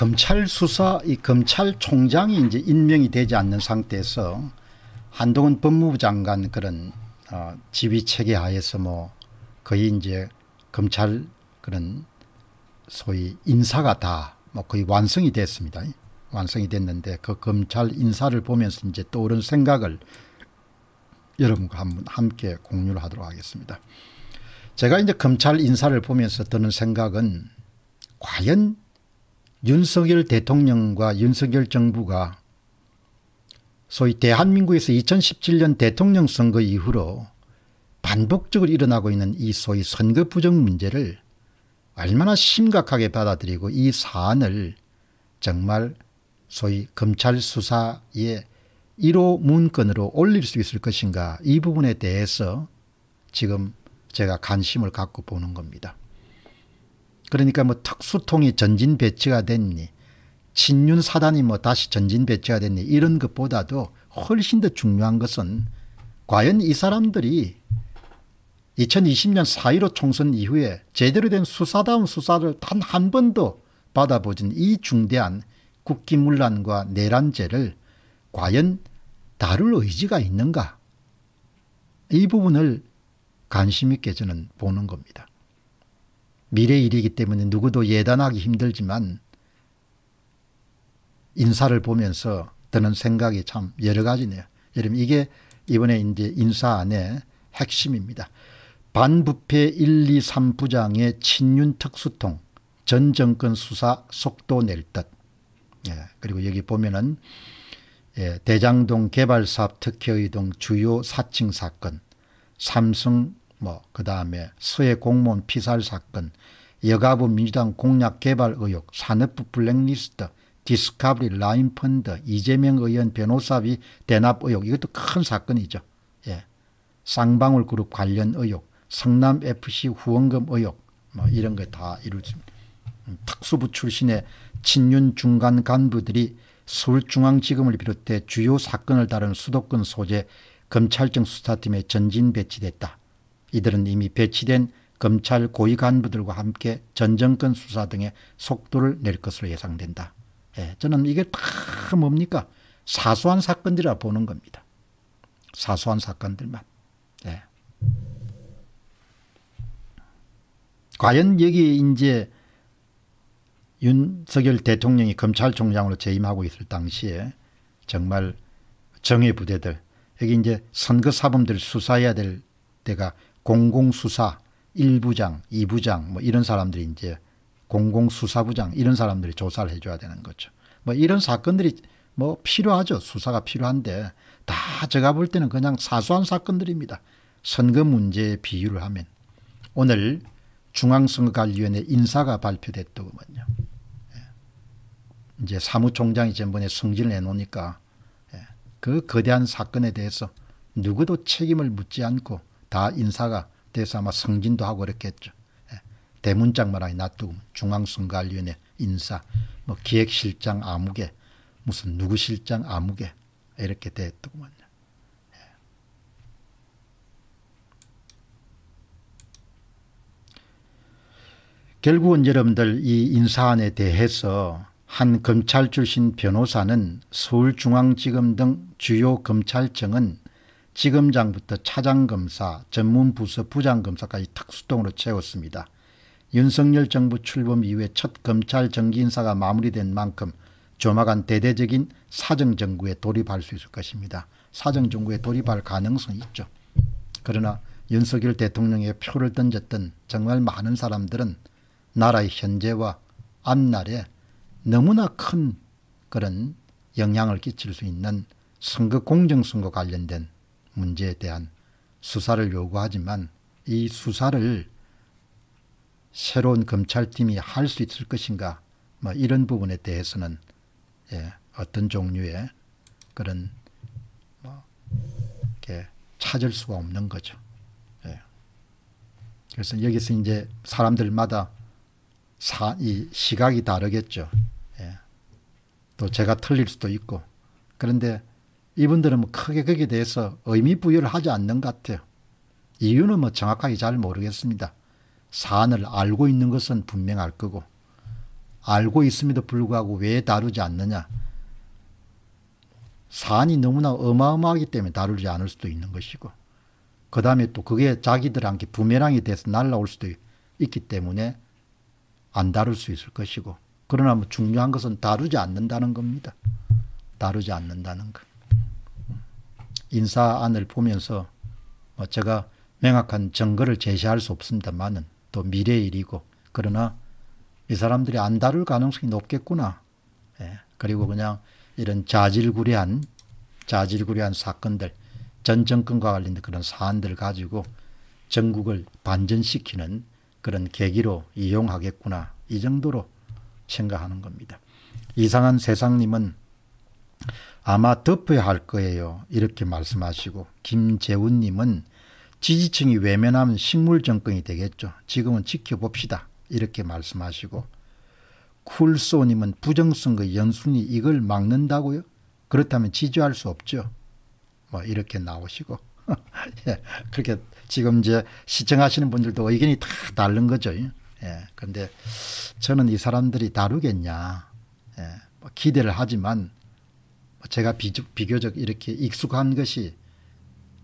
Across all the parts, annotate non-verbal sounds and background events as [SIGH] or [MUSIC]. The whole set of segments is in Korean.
검찰 수사 이 검찰총장이 이제 임명이 되지 않는 상태에서 한동훈 법무부 장관 그런 어, 지휘 체계 하에서 뭐 거의 이제 검찰 그런 소위 인사가 다 뭐 거의 완성이 됐습니다. 완성이 됐는데 그 검찰 인사를 보면서 이제 떠오른 생각을 여러분과 한번 함께 공유를 하도록 하겠습니다. 제가 이제 검찰 인사를 보면서 드는 생각은 과연 윤석열 대통령과 윤석열 정부가 소위 대한민국에서 2017년 대통령 선거 이후로 반복적으로 일어나고 있는 이 소위 선거 부정 문제를 얼마나 심각하게 받아들이고 이 사안을 정말 소위 검찰 수사의 1호 문건으로 올릴 수 있을 것인가 이 부분에 대해서 지금 제가 관심을 갖고 보는 겁니다. 그러니까 뭐 특수통이 전진 배치가 됐니 친윤 사단이 뭐 다시 전진 배치가 됐니 이런 것보다도 훨씬 더 중요한 것은 과연 이 사람들이 2020년 4.15 총선 이후에 제대로 된 수사다운 수사를 단 한 번도 받아보진 이 중대한 국기문란과 내란죄를 과연 다룰 의지가 있는가 이 부분을 관심 있게 저는 보는 겁니다. 미래 일이기 때문에 누구도 예단하기 힘들지만 인사를 보면서 드는 생각이 참 여러 가지네요. 여러분 이게 이번에 이제 인사 안에 핵심입니다. 반부패 1, 2, 3부장의 친윤 특수통 전 정권 수사 속도 낼 듯. 예, 그리고 여기 보면은 예, 대장동 개발사업 특혜의 등 주요 사칭 사건, 삼성 뭐 그다음에 서해 공무원 피살 사건, 여가부 민주당 공약 개발 의혹, 산업부 블랙리스트, 디스카브리 라인 펀드, 이재명 의원 변호사비 대납 의혹 이것도 큰 사건이죠. 예. 쌍방울 그룹 관련 의혹, 성남 FC 후원금 의혹 뭐 이런 거 다 이루어집니다. 음, 특수부 출신의 친윤 중간 간부들이 서울중앙지검을 비롯해 주요 사건을 다룬 수도권 소재 검찰청 수사팀에 전진 배치됐다. 이들은 이미 배치된 검찰 고위 간부들과 함께 전정권 수사 등의 속도를 낼 것으로 예상된다. 예, 저는 이게 다 뭡니까? 사소한 사건들이라 보는 겁니다. 사소한 사건들만. 예. 과연 여기 이제 윤석열 대통령이 검찰총장으로 재임하고 있을 당시에 정말 정예부대들 여기 이제 선거사범들 수사해야 될 때가 공공수사 1부장, 2부장 뭐 이런 사람들이 이제 공공수사부장 이런 사람들이 조사를 해줘야 되는 거죠. 뭐 이런 사건들이 뭐 필요하죠. 수사가 필요한데 다 제가 볼 때는 그냥 사소한 사건들입니다. 선거 문제에 비유를 하면 오늘 중앙선거관리위원회 인사가 발표됐더군요. 예. 이제 사무총장이 전번에 승진을해놓으니까그 예. 거대한 사건에 대해서 누구도 책임을 묻지 않고 다 인사가 돼서 아마 승진도 하고 그랬겠죠. 예. 대문짝만하게 놔두고 중앙선거관리위원회 인사, 뭐 기획실장 아무개, 무슨 누구 실장 아무개 이렇게 됐더구만 예. 결국은 여러분들 이 인사안에 대해서 한 검찰 출신 변호사는 서울중앙지검 등 주요 검찰청은 지검장부터 차장검사, 전문부서 부장검사까지 특수통으로 채웠습니다. 윤석열 정부 출범 이후에 첫 검찰 정기 인사가 마무리된 만큼 조만간 대대적인 사정정부에 돌입할 수 있을 것입니다. 사정정부에 돌입할 가능성이 있죠. 그러나 윤석열 대통령의 표를 던졌던 정말 많은 사람들은 나라의 현재와 앞날에 너무나 큰 그런 영향을 끼칠 수 있는 선거 공정선거 관련된 문제에 대한 수사를 요구하지만 이 수사를 새로운 검찰팀이 할 수 있을 것인가 뭐 이런 부분에 대해서는 예, 어떤 종류의 그런 뭐 이렇게 찾을 수가 없는 거죠. 예. 그래서 여기서 이제 사람들마다 사, 이 시각이 다르겠죠. 예. 또 제가 틀릴 수도 있고 그런데 이분들은 뭐 크게 거기에 대해서 의미 부여를 하지 않는 것 같아요. 이유는 뭐 정확하게 잘 모르겠습니다. 사안을 알고 있는 것은 분명할 거고 알고 있음에도 불구하고 왜 다루지 않느냐. 사안이 너무나 어마어마하기 때문에 다루지 않을 수도 있는 것이고 그 다음에 또 그게 자기들한테 부메랑이 돼서 날라올 수도 있기 때문에 안 다룰 수 있을 것이고 그러나 뭐 중요한 것은 다루지 않는다는 겁니다. 다루지 않는다는 것. 인사안을 보면서 뭐 제가 명확한 증거를 제시할 수 없습니다만은 또 미래의 일이고 그러나 이 사람들이 안 다룰 가능성이 높겠구나. 예. 그리고 그냥 이런 자질구레한 자질구레한 사건들 전 정권과 관련된 그런 사안들 가지고 전국을 반전시키는 그런 계기로 이용하겠구나 이 정도로 생각하는 겁니다. 이상한 세상님은 아마 덮어야 할 거예요. 이렇게 말씀하시고 김재훈님은 지지층이 외면하면 식물 정권이 되겠죠. 지금은 지켜봅시다. 이렇게 말씀하시고 쿨소님은 부정선거 연순위 이걸 막는다고요? 그렇다면 지지할 수 없죠. 뭐 이렇게 나오시고 [LAUGHS] 예, 그렇게 지금 이제 시청하시는 분들도 의견이 다 다른 거죠. 예, 근데 저는 이 사람들이 다르겠냐 예, 뭐 기대를 하지만 제가 비교적 이렇게 익숙한 것이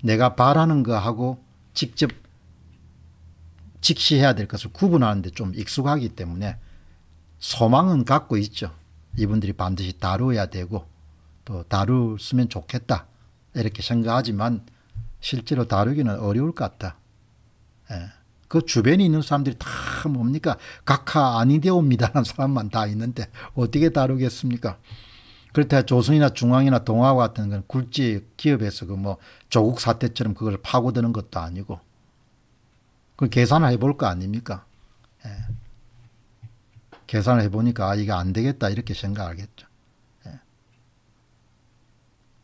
내가 바라는 거하고 직접 직시해야 될 것을 구분하는데 좀 익숙하기 때문에 소망은 갖고 있죠. 이분들이 반드시 다루어야 되고 또 다루었으면 좋겠다 이렇게 생각하지만 실제로 다루기는 어려울 것 같다. 예. 그 주변에 있는 사람들이 다 뭡니까? 각하 아니되옵니다라는 사람만 다 있는데 어떻게 다루겠습니까? 그렇다 조선이나 중앙이나 동화 같은 건 굴지 기업에서 그 뭐 조국 사태처럼 그걸 파고드는 것도 아니고 그 계산을 해볼 거 아닙니까? 예. 계산을 해보니까 아 이게 안 되겠다 이렇게 생각하겠죠. 예.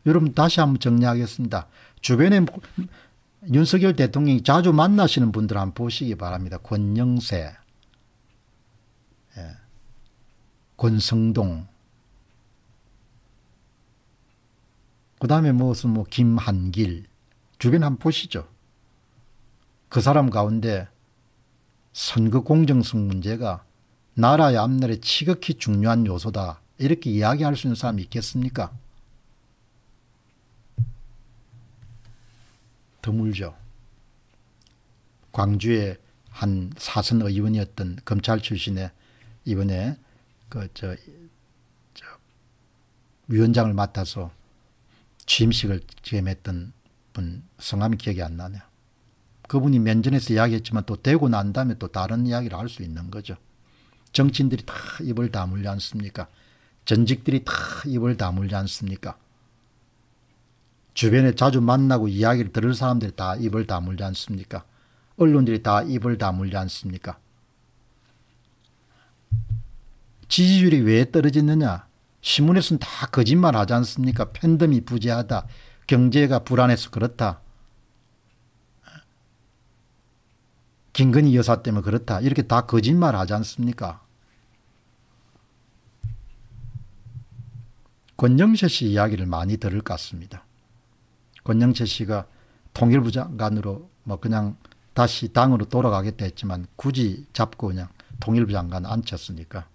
여러분 다시 한번 정리하겠습니다. 주변에 뭐 윤석열 대통령이 자주 만나시는 분들 한번 보시기 바랍니다. 권영세, 예. 권성동, 그 다음에 무슨 뭐 김한길 주변 한번 보시죠. 그 사람 가운데 선거 공정성 문제가 나라의 앞날에 지극히 중요한 요소다 이렇게 이야기할 수 있는 사람이 있겠습니까? 드물죠. 광주의 한 사선 의원이었던 검찰 출신의 이번에 그 저 위원장을 맡아서 취임식을 기획했던 분 성함이 기억이 안 나네요. 그분이 면전에서 이야기했지만 또 되고 난 다음에 또 다른 이야기를 할 수 있는 거죠. 정치인들이 다 입을 다물지 않습니까? 전직들이 다 입을 다물지 않습니까? 주변에 자주 만나고 이야기를 들을 사람들이 다 입을 다물지 않습니까? 언론들이 다 입을 다물지 않습니까? 지지율이 왜 떨어지느냐? 신문에서는 다 거짓말 하지 않습니까? 팬덤이 부재하다. 경제가 불안해서 그렇다. 김건희 여사 때문에 그렇다. 이렇게 다 거짓말 하지 않습니까? 권영세 씨 이야기를 많이 들을 것 같습니다. 권영세 씨가 통일부 장관으로 뭐 그냥 다시 당으로 돌아가겠다 했지만 굳이 잡고 그냥 통일부 장관 앉혔으니까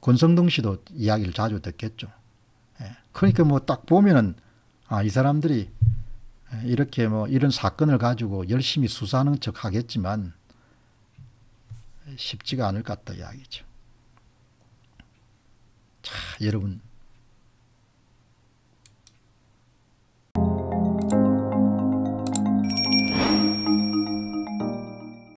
권성동 씨도 이야기를 자주 듣겠죠. 예. 그러니까 뭐 딱 보면은 아, 이 사람들이 예, 이렇게 뭐 이런 사건을 가지고 열심히 수사하는 척 하겠지만 쉽지가 않을 것 같다 이야기죠. 자, 여러분